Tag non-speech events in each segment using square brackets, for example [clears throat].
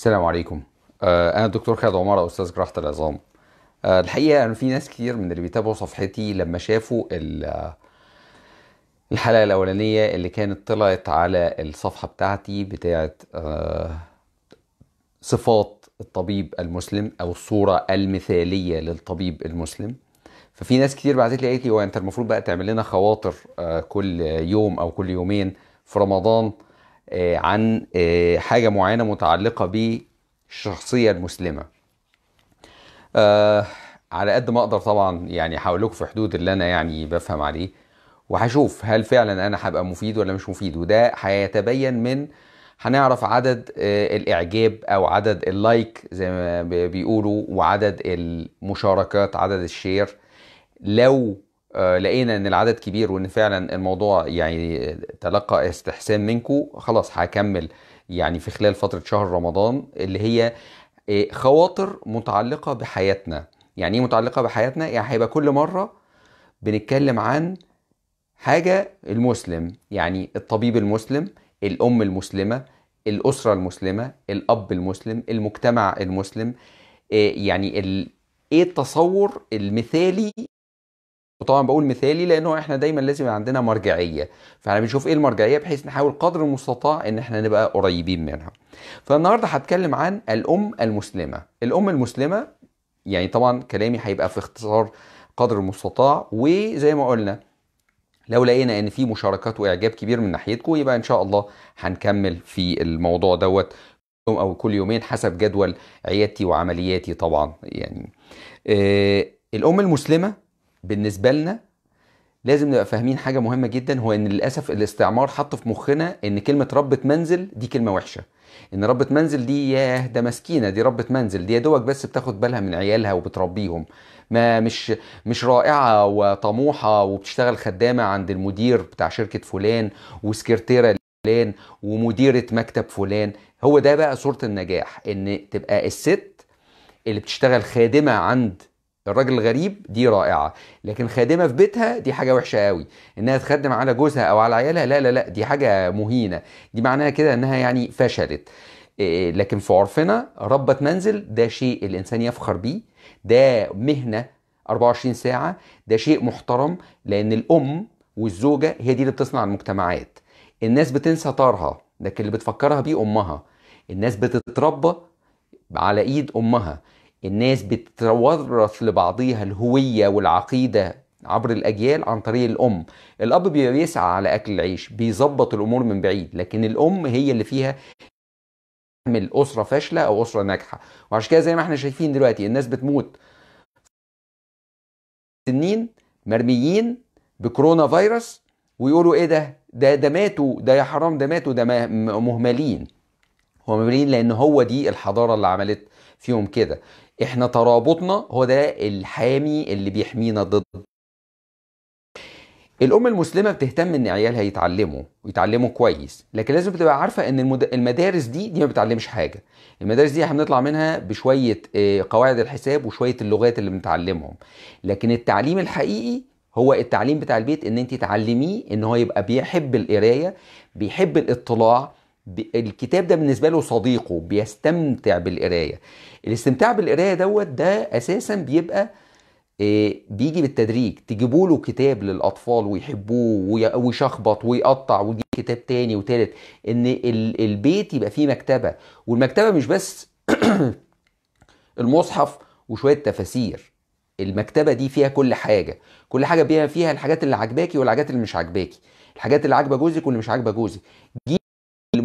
السلام عليكم آه، انا الدكتور خالد عمر استاذ جراحه العظام آه، الحقيقه انا يعني في ناس كتير من اللي بيتابعوا صفحتي لما شافوا الحلقه الاولانيه اللي كانت طلعت على الصفحه بتاعتي بتاعه آه، صفات الطبيب المسلم او الصوره المثاليه للطبيب المسلم ففي ناس كتير بعتت لي قالت لي هو انت المفروض بقى تعمل لنا خواطر كل يوم او كل يومين في رمضان آه، عن آه، حاجة معينة متعلقة بالشخصية المسلمة آه، على قد ما اقدر طبعا يعني هقول لكم في حدود اللي انا يعني بفهم عليه وهشوف هل فعلا انا هبقى مفيد ولا مش مفيد وده هيتبين من هنعرف عدد الاعجاب او عدد اللايك زي ما بيقولوا وعدد المشاركات عدد الشير لو آه، لقينا ان العدد كبير وان فعلا الموضوع يعني تلقى استحسان منكم خلاص هكمل يعني في خلال فتره شهر رمضان اللي هي آه، خواطر متعلقه بحياتنا يعني ايه متعلقه بحياتنا يعني هيبقى كل مره بنتكلم عن حاجه المسلم يعني الطبيب المسلم الام المسلمه الاسره المسلمه الاب المسلم المجتمع المسلم آه، يعني ايه التصور المثالي وطبعا بقول مثالي لانه احنا دايما لازم عندنا مرجعيه فاحنا بنشوف ايه المرجعيه بحيث نحاول قدر المستطاع ان احنا نبقى قريبين منها فالنهارده هتكلم عن الام المسلمه الام المسلمه يعني طبعا كلامي هيبقى في اختصار قدر المستطاع وزي ما قلنا لو لقينا ان في مشاركات واعجاب كبير من ناحيتكم يبقى ان شاء الله هنكمل في الموضوع دوت يوم او كل يومين حسب جدول عيادتي وعملياتي طبعا يعني آه الام المسلمه بالنسبه لنا لازم نبقى فاهمين حاجه مهمه جدا هو ان للاسف الاستعمار حط في مخنا ان كلمه ربة منزل دي كلمه وحشه ان ربة منزل دي ياه ده مسكينه دي ربة منزل دي يا دوبك بس بتاخد بالها من عيالها وبتربيهم ما مش مش رائعه وطموحه وبتشتغل خدامه عند المدير بتاع شركه فلان وسكرتيره فلان ومديره مكتب فلان هو ده بقى صوره النجاح ان تبقى الست اللي بتشتغل خادمه عند الراجل الغريب دي رائعه لكن خادمه في بيتها دي حاجه وحشه قوي انها تخدم على جوزها او على عيالها لا لا لا دي حاجه مهينه دي معناها كده انها يعني فشلت آه، لكن في عرفنا ربة منزل ده شيء الانسان يفخر بيه ده مهنه 24 ساعه ده شيء محترم لان الام والزوجه هي دي اللي بتصنع المجتمعات الناس بتنسى طارها لكن اللي بتفكرها بيه امها الناس بتتربى على ايد امها الناس بتتورث لبعضيها الهوية والعقيدة عبر الأجيال عن طريق الأم الأب بيسعى على أكل العيش بيظبط الأمور من بعيد لكن الأم هي اللي فيها تعمل أسرة فاشلة أو أسرة ناجحة وعشان كده زي ما احنا شايفين دلوقتي الناس بتموت سنين مرميين بكورونا فيروس ويقولوا ايه ده ده ده ماتوا ده يا حرام ده ماتوا ده مهملين هو مهملين لان هو دي الحضاره اللي عملت فيهم كده احنا ترابطنا هو ده الحامي اللي بيحمينا ضد الام المسلمه بتهتم ان عيالها يتعلموا ويتعلموا كويس لكن لازم تبقى عارفه ان المدارس دي دي ما بتعلمش حاجه المدارس دي احنا بنطلع منها بشويه آه، قواعد الحساب وشويه اللغات اللي بنتعلمهم لكن التعليم الحقيقي هو التعليم بتاع البيت ان انت تعلميه ان هو يبقى بيحب القرايه بيحب الاطلاع الكتاب ده بالنسبه له صديقه بيستمتع بالقرايه الاستمتاع بالقرايه دوت ده اساسا بيبقى آه، بيجي بالتدريج تجيبوا له كتاب للاطفال ويحبوه ويشخبط ويقطع ويجيب كتاب تاني وتالت ان البيت يبقى فيه مكتبه والمكتبه مش بس [clears throat] المصحف وشويه تفاسير المكتبه دي فيها كل حاجه كل حاجه بيها فيها الحاجات اللي عجباكي والحاجات اللي مش عجباكي الحاجات اللي عاجبه جوزك واللي مش عاجبه جوزك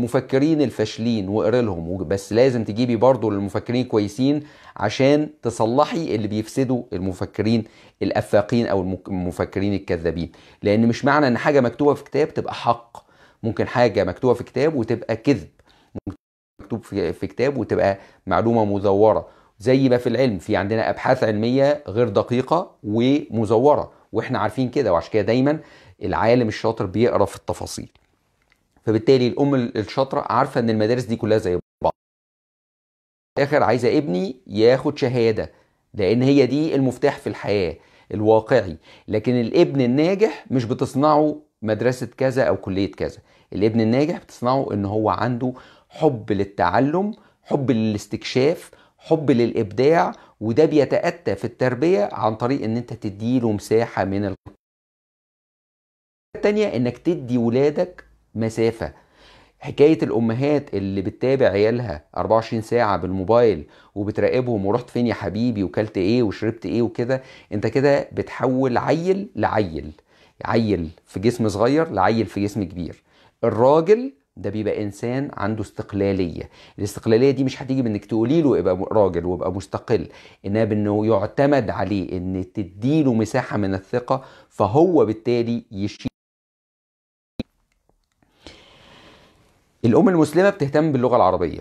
المفكرين الفاشلين واقري لهم بس لازم تجيبي برضه للمفكرين كويسين عشان تصلحي اللي بيفسدوا المفكرين الافاقين او المفكرين الكذابين لان مش معنى ان حاجه مكتوبه في كتاب تبقى حق ممكن حاجه مكتوبه في كتاب وتبقى كذب مكتوب في كتاب وتبقى معلومه مزوره زي ما في العلم في عندنا ابحاث علميه غير دقيقه ومزوره واحنا عارفين كده وعشان كده دايما العالم الشاطر بيقرا في التفاصيل فبالتالي الام الشاطره عارفه ان المدارس دي كلها زي بعض اخر عايزه ابني ياخد شهاده لان هي دي المفتاح في الحياه الواقعي لكن الابن الناجح مش بتصنعه مدرسه كذا او كليه كذا الابن الناجح بتصنعه ان هو عنده حب للتعلم حب للاستكشاف حب للابداع وده بيتاتى في التربيه عن طريق ان انت تديله مساحه من التانية انك تدي ولادك مسافة حكاية الأمهات اللي بتتابع عيالها 24 ساعة بالموبايل وبتراقبهم ورحت فين يا حبيبي وكلت إيه وشربت إيه وكده أنت كده بتحول عيل لعيل عيل في جسم صغير لعيل في جسم كبير الراجل ده بيبقى انسان عنده استقلاليه الاستقلاليه دي مش هتيجي بانك تقولي له ابقى راجل وابقى مستقل انها بانه يعتمد عليه ان تديله مساحه من الثقه فهو بالتالي يشيل الأم المسلمة بتهتم باللغة العربية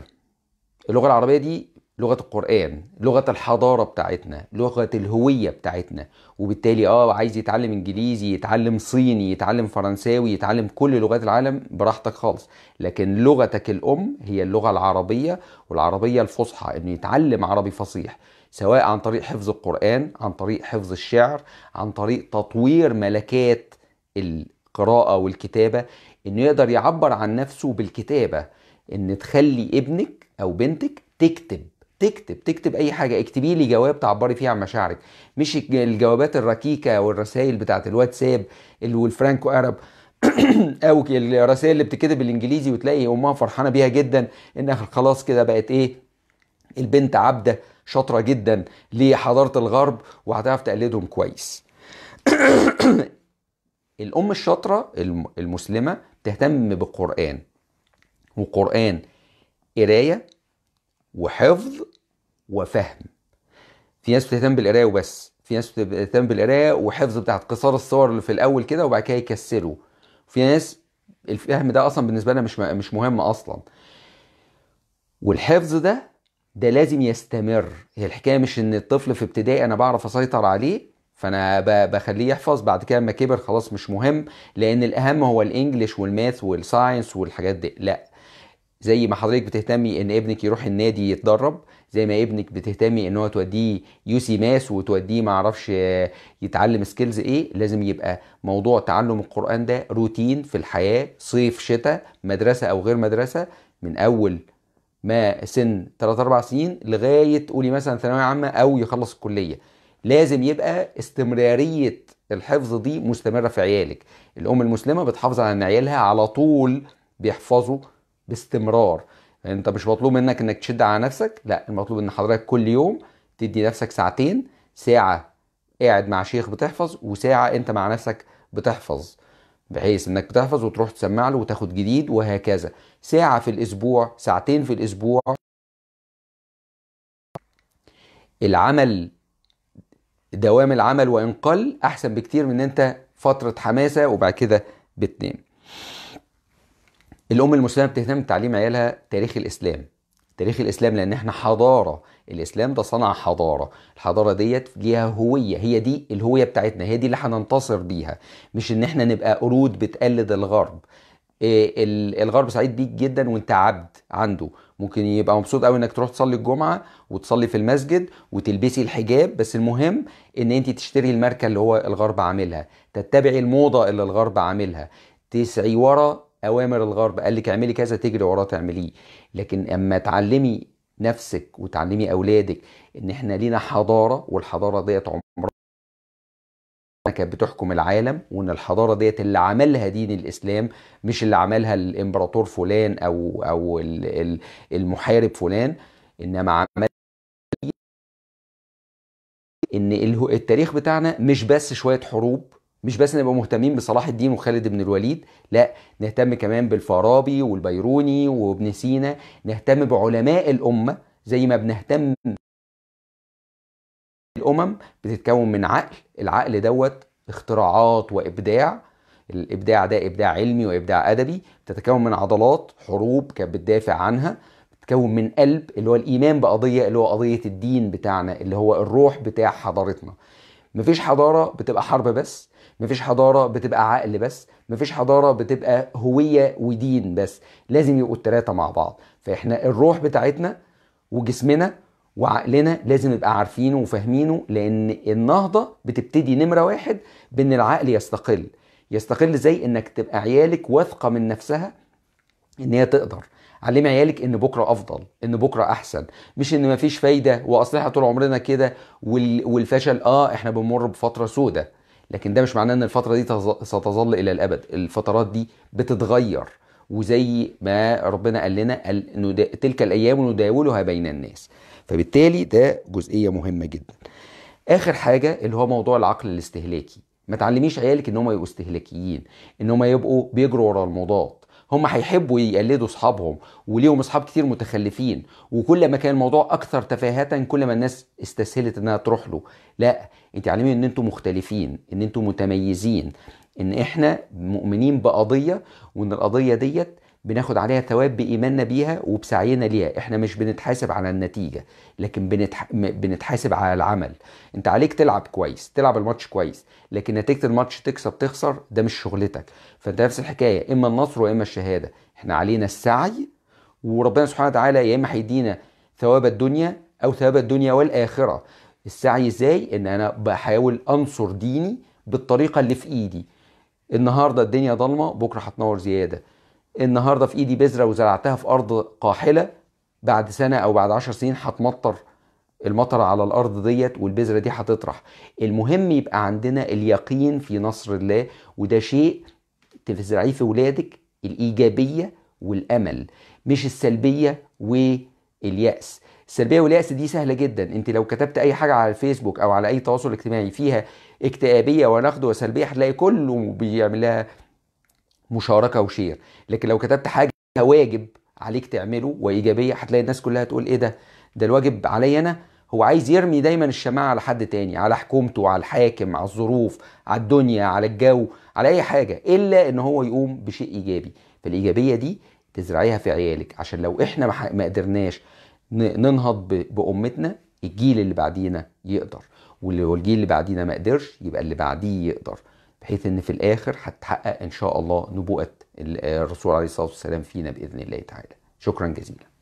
اللغة العربية دي لغة القرآن لغة الحضارة بتاعتنا لغة الهوية بتاعتنا وبالتالي اه عايز يتعلم انجليزي يتعلم صيني يتعلم فرنساوي يتعلم كل لغات العالم براحتك خالص لكن لغتك الام هي اللغة العربية والعربية الفصحى انه يتعلم عربي فصيح سواء عن طريق حفظ القرآن عن طريق حفظ الشعر عن طريق تطوير ملكات القراءة والكتابة انه يقدر يعبر عن نفسه بالكتابة ان تخلي ابنك او بنتك تكتب تكتب تكتب اي حاجه اكتبي لي جواب تعبري فيه عن مشاعرك مش الجوابات الركيكه والرسائل بتاعت الواتساب والفرانكو ارب [clears throat] او الرسائل اللي بتتكتب بالانجليزي وتلاقي امها فرحانه بيها جدا انها خلاص كده بقت ايه البنت عبده شاطره جدا لحضاره الغرب وهتعرف تقلدهم كويس [clears throat] الام الشاطره المسلمه بتهتم بالقران وقران قرايه وحفظ وفهم في ناس بتهتم بالقرايه وبس في ناس بتهتم بالقرايه وحفظ بتاعه قصار الصور اللي في الاول كده وبعد كده يكسره في ناس الفهم ده اصلا بالنسبه لها مش مش مهم اصلا والحفظ ده ده لازم يستمر هي الحكايه مش ان الطفل في ابتدائي انا بعرف اسيطر عليه فانا بخليه يحفظ بعد كده لما كبر خلاص مش مهم لان الاهم هو الانجليش والماث والساينس والحاجات دي لا زي ما حضرتك بتهتمي ان ابنك يروح النادي يتدرب زي ما ابنك بتهتمي ان هو توديه يو سي ماس وتوديه ما اعرفش يتعلم سكيلز ايه لازم يبقى موضوع تعلم القران ده روتين في الحياه صيف شتاء مدرسه او غير مدرسه من اول ما سن 3 4 سنين لغايه قولي مثلا ثانويه عامه او يخلص الكليه لازم يبقى استمراريه الحفظ دي مستمره في عيالك الام المسلمه بتحافظ على ان عيالها على طول بيحفظوا باستمرار يعني انت مش مطلوب منك انك تشد على نفسك لا المطلوب ان حضرتك كل يوم تدي نفسك ساعتين ساعه قاعد مع شيخ بتحفظ وساعه انت مع نفسك بتحفظ بحيث انك بتحفظ وتروح تسمع له وتاخد جديد وهكذا ساعه في الاسبوع ساعتين في الاسبوع العمل دوام العمل وان قل احسن بكتير من انت فتره حماسه وبعد كده بتنام الام المسلمه بتهتم بتعليم عيالها تاريخ الاسلام تاريخ الاسلام لان احنا حضاره الاسلام ده صنع حضاره الحضاره ديت ليها هويه هي دي الهويه بتاعتنا هي دي اللي هننتصر بيها مش ان احنا نبقى قرود بتقلد الغرب إيه، الغرب سعيد بيك جدا وانت عبد عنده ممكن يبقى مبسوط قوي انك تروح تصلي الجمعه وتصلي في المسجد وتلبسي الحجاب بس المهم ان انت تشتري الماركه اللي هو الغرب عاملها تتبعي الموضه اللي الغرب عاملها تسعي ورا اوامر الغرب قال لك اعملي كذا تجري وراه تعمليه لكن اما تعلمي نفسك وتعلمي اولادك ان احنا لينا حضاره والحضاره ديت عمرها كانت بتحكم العالم وان الحضاره ديت اللي عملها دين الاسلام مش اللي عملها الامبراطور فلان او او المحارب فلان انما عمل ان التاريخ بتاعنا مش بس شويه حروب مش بس نبقى مهتمين بصلاح الدين وخالد بن الوليد لا نهتم كمان بالفارابي والبيروني وابن سينا نهتم بعلماء الامه زي ما بنهتم الامم بتتكون من عقل العقل دوت اختراعات وابداع الابداع ده ابداع علمي وابداع ادبي بتتكون من عضلات حروب كانت بتدافع عنها بتتكون من قلب اللي هو الايمان بقضيه اللي هو قضيه الدين بتاعنا اللي هو الروح بتاع حضارتنا مفيش حضاره بتبقى حرب بس مفيش حضاره بتبقى عقل بس مفيش حضاره بتبقى هويه ودين بس لازم يبقوا التلاته مع بعض فاحنا الروح بتاعتنا وجسمنا وعقلنا لازم نبقى عارفينه وفاهمينه لان النهضه بتبتدي نمره واحد بان العقل يستقل يستقل زي انك تبقى عيالك واثقه من نفسها ان هي تقدر علمي عيالك ان بكره افضل ان بكره احسن مش ان مفيش فايده واصل احنا طول عمرنا كده والفشل اه احنا بنمر بفتره سودة لكن ده مش معناه ان الفتره دي ستظل الى الابد الفترات دي بتتغير وزي ما ربنا قال لنا تلك الايام نداولها بين الناس فبالتالي ده جزئيه مهمه جدا اخر حاجه اللي هو موضوع العقل الاستهلاكي ما تعلميش عيالك ان هم يبقوا استهلاكيين ان هم يبقوا بيجروا ورا الموضات هم هيحبوا يقلدوا اصحابهم وليهم اصحاب كتير متخلفين وكل ما كان الموضوع اكثر تفاهه كل ما الناس استسهلت انها تروح له لا انت علمي ان انتم مختلفين ان انتم متميزين ان احنا مؤمنين بقضيه وان القضيه ديت بناخد عليها ثواب بايماننا بيها وبسعينا ليها احنا مش بنتحاسب على النتيجه لكن بنتح... بنتحاسب على العمل انت عليك تلعب كويس تلعب الماتش كويس لكن نتيجه الماتش تكسب تخسر ده مش شغلتك فانت نفس الحكايه اما النصر واما الشهاده احنا علينا السعي وربنا سبحانه وتعالى يا اما هيدينا ثواب الدنيا او ثواب الدنيا والاخره السعي ازاي ان انا بحاول انصر ديني بالطريقه اللي في ايدي النهارده الدنيا ضلمه بكره هتنور زياده النهارده في ايدي بذره وزرعتها في ارض قاحله بعد سنه او بعد عشر سنين هتمطر المطر على الارض ديت والبذره دي هتطرح المهم يبقى عندنا اليقين في نصر الله وده شيء تزرعيه في ولادك الايجابيه والامل مش السلبيه والياس السلبيه والياس دي سهله جدا انت لو كتبت اي حاجه على الفيسبوك او على اي تواصل اجتماعي فيها اكتئابيه ونقد وسلبيه هتلاقي كله بيعملها مشاركه وشير لكن لو كتبت حاجه واجب عليك تعمله وايجابيه هتلاقي الناس كلها تقول ايه ده ده الواجب عليا انا هو عايز يرمي دايما الشماعه على حد تاني على حكومته على الحاكم على الظروف على الدنيا على الجو على اي حاجه الا ان هو يقوم بشيء ايجابي فالايجابيه دي تزرعيها في عيالك عشان لو احنا ما قدرناش ننهض بامتنا الجيل اللي بعدينا يقدر والجيل اللي بعدينا ما قدرش يبقى اللي بعديه يقدر بحيث ان في الاخر هتحقق ان شاء الله نبوءه الرسول عليه الصلاه والسلام فينا باذن الله تعالى شكرا جزيلا